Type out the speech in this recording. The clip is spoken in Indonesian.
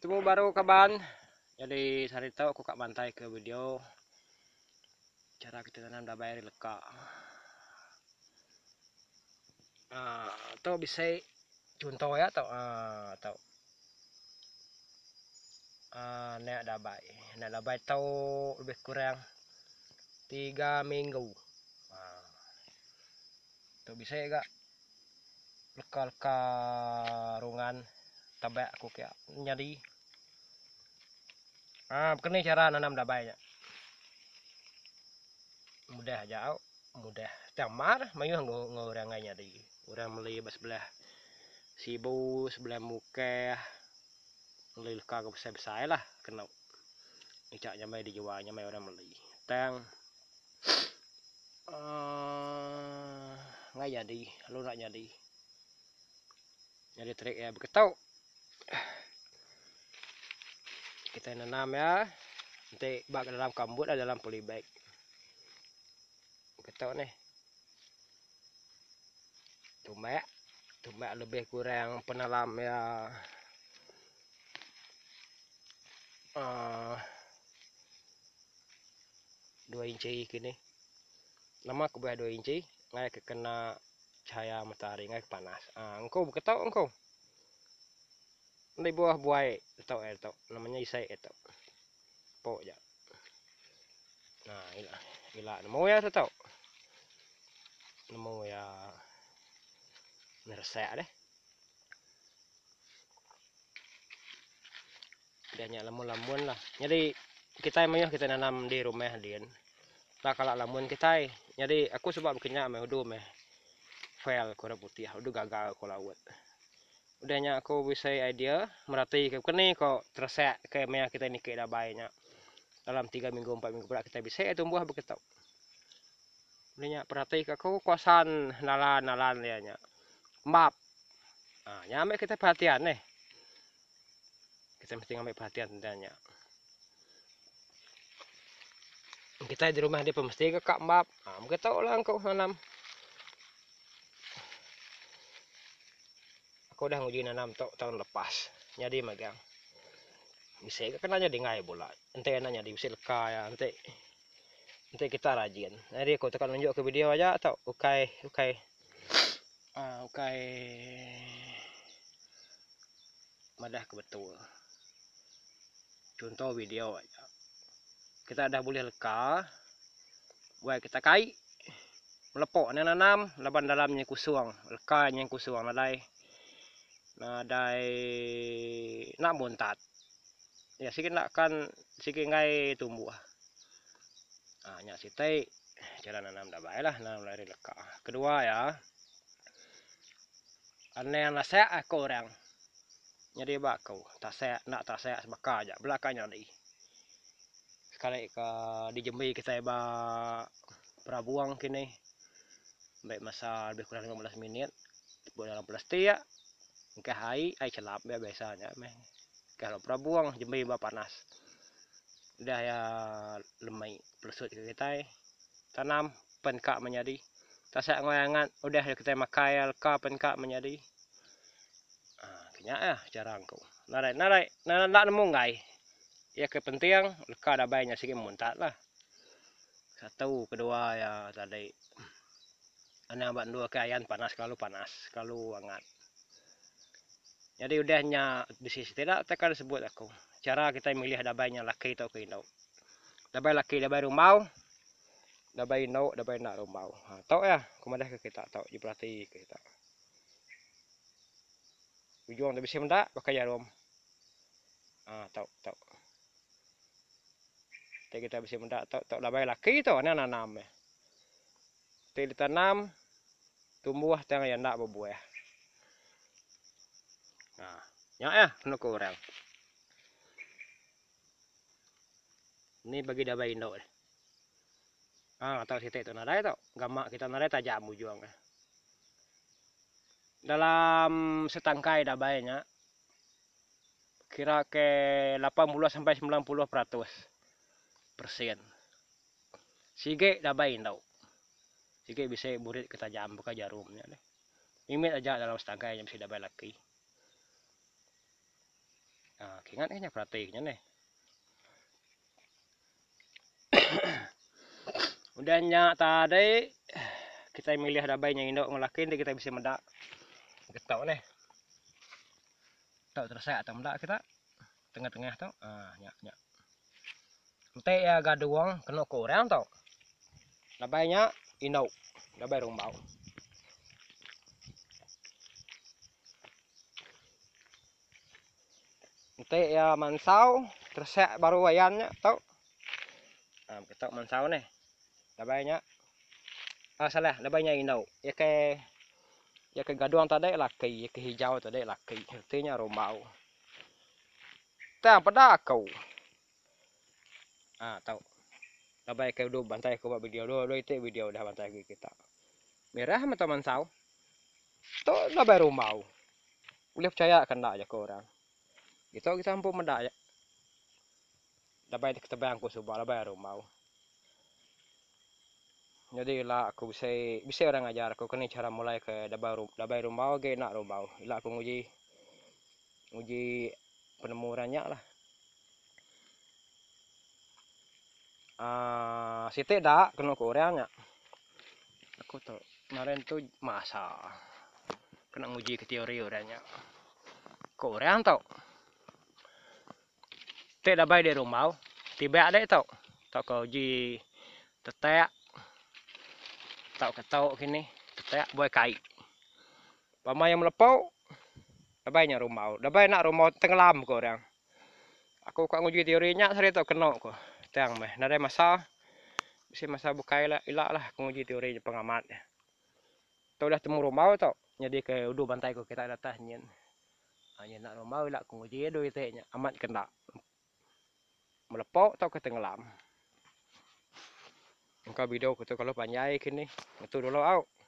itu baru kaban jadi hari itu aku kak bantai ke video cara kita tanam dabai leka atau ah, bisa contoh ya atau atau ah, uh, ah, nek dabai nek dabai tahu lebih kurang tiga minggu atau bisa ya gak leka-leka rungan tabak aku kayak nyari ah kena cara nanam dabai ya mudah aja, mudah tamar mayu nggo nyari tadi orang bas sebelah sibu sebelah muka melih ka ke besar besar lah kena Icaknya mai dijualnya mai orang meli. tang ah, nggak jadi lu nak jadi jadi trik ya berketau kita nanam ya nanti bak dalam kambut ada dalam polybag Kita tahu nih tumbak tumbak lebih kurang penalam ya uh, ah. 2 inci kini lama aku buat 2 inci ngai kena cahaya matahari nggak panas ah uh, engkau ketok engkau di bawah buai itu itu namanya isai itu po ya nah ila ila nemu ya tahu nemu ya ngerasa deh dia lamun-lamun lah jadi kita emang ya, kita nanam di rumah dia tak kalau lamun kita eh. jadi aku sebab bikinnya mau dulu meh fail kura putih udah gagal kalau lawat udahnya aku bisa idea merati ke kene kok terasa kayak mea kita ini kayak baiknya dalam tiga minggu empat minggu berat kita bisa itu ya buah begitu udahnya perhati ke aku kosan nalan nalan ya nya map nah, nyampe kita perhatian nih kita mesti ngambil perhatian tentangnya kita di rumah dia pemesti ke kak map nah, kita ulang kau nanam aku dah nguji nanam tok tahun lepas. Jadi magang. Bisa ke kena jadi ngai bola. Ente nanya di usil ka ya ah, ente. Ente kita rajin. Jadi aku tekan nunjuk ke video aja tok. Ukai, ukai. Ah, ukai. Madah ke betul. Contoh video aja. Kita dah boleh leka. Buat kita kai melepok nanam laban dalamnya kusuang lekanya kusuang lalai na dai na buntat ya sikit nak kan sikit ngai tumbuh ah, ah nya sitai jalan enam dah baik lah enam lari leka ah. kedua ya aneh yang nasihat aku ah orang nyari bakau tak sehat nak tak sehat sebaka aja belakangnya ni sekali ke di Jembi kita ba perabuang kini baik masa lebih kurang 15 menit buat dalam plastik ya Engke hai ai celap ya biasanya meh. Kalau prabuang jembi ba panas. Ya, eh. Udah ya lemai pelusut ke kita tanam penka menjadi tasak ngoyangan udah kita makai alka penka menjadi ah kenya ah ya, jarang kau narai narai narai nak nemu ngai eh? ya kepentingan leka ada banyak sikit muntat lah satu kedua ya tadi anak abang dua panas kalau panas kalau hangat Jadi udahnya bisnis tidak tekan sebut aku. Cara kita memilih dabai yang laki atau kino. Dabai laki, dabai rumau. Dabai no, dabai nak rumau. Ha, tahu ya, kemudian ke kita tahu. Dia perhati kita. Ujung tapi siapa minta, pakai jarum. Ah, tahu, tahu. Kita kita bersih minta, tahu, tahu. Dabai laki itu, ini anak-anak. Kita ditanam, tumbuh tengah yang nak berbuah. Nah, ya ya, eh, no kurang. Ini bagi bayi indo. Eh. Ah, atau kita itu nara itu, gamak kita nara itu jamu juang. Eh. Dalam setangkai dabainya kira ke 80 sampai 90 persen. Sige bayi indo. Sige bisa burit kita jam buka jarumnya deh. Imit aja dalam setangkai yang bisa dabai laki. Ingat ya, eh prakteknya nih. Udah nyak tadi kita milih dabainya indok ngelakin kita bisa mendak. Getau nih. Tahu terus saya atau mendak kita tengah-tengah tau ah nyak nyak. Ente ya gaduang kena kurang tau. banyak indok, dabai rumbau. nanti ya mansau terus ya baru wayannya tau nah, kita mansau nih labainya ah salah labainya ini tau ya ke ya ke gaduang tadi laki ya ke hijau tadi laki artinya romau tak pada kau ah tau labai ke dulu bantai buat video dulu itu video dah bantai ke kita merah mata mansau to labai romau boleh percaya kan tak je ke orang gitu kita man daya. Dabai dik tabayang ku subah labay rumah. Jadi lah, aku bisa bisa orang ajar aku kena cara mulai ke labay rum labay rumaw ge nak rumau, Ila aku nguji nguji penemurannya lah. Uh, situ dak kena kurangnya. Aku tu, kemarin tu masa kena nguji ke teori orangnya. Korean tau. Tidak đã bay rumau, rổ tiba thì bẹ tak kau ji tetek tak tao tau tao cái tao cái này tao tẹ bơi cày và mai lepau nak rổ tenggelam kau orang aku kok nguji teorinya sering tau kena kok tang meh nada masa bisa masa bukai lah ilah lah kau nguji teori pengamat ya tau dah temu rumah tau jadi ke udah bantai kok kita datang nyen hanya nak rumah ilah aku ya do amat kena melepok atau ketenggelam engkau video kita kalau panjai kini itu dulu out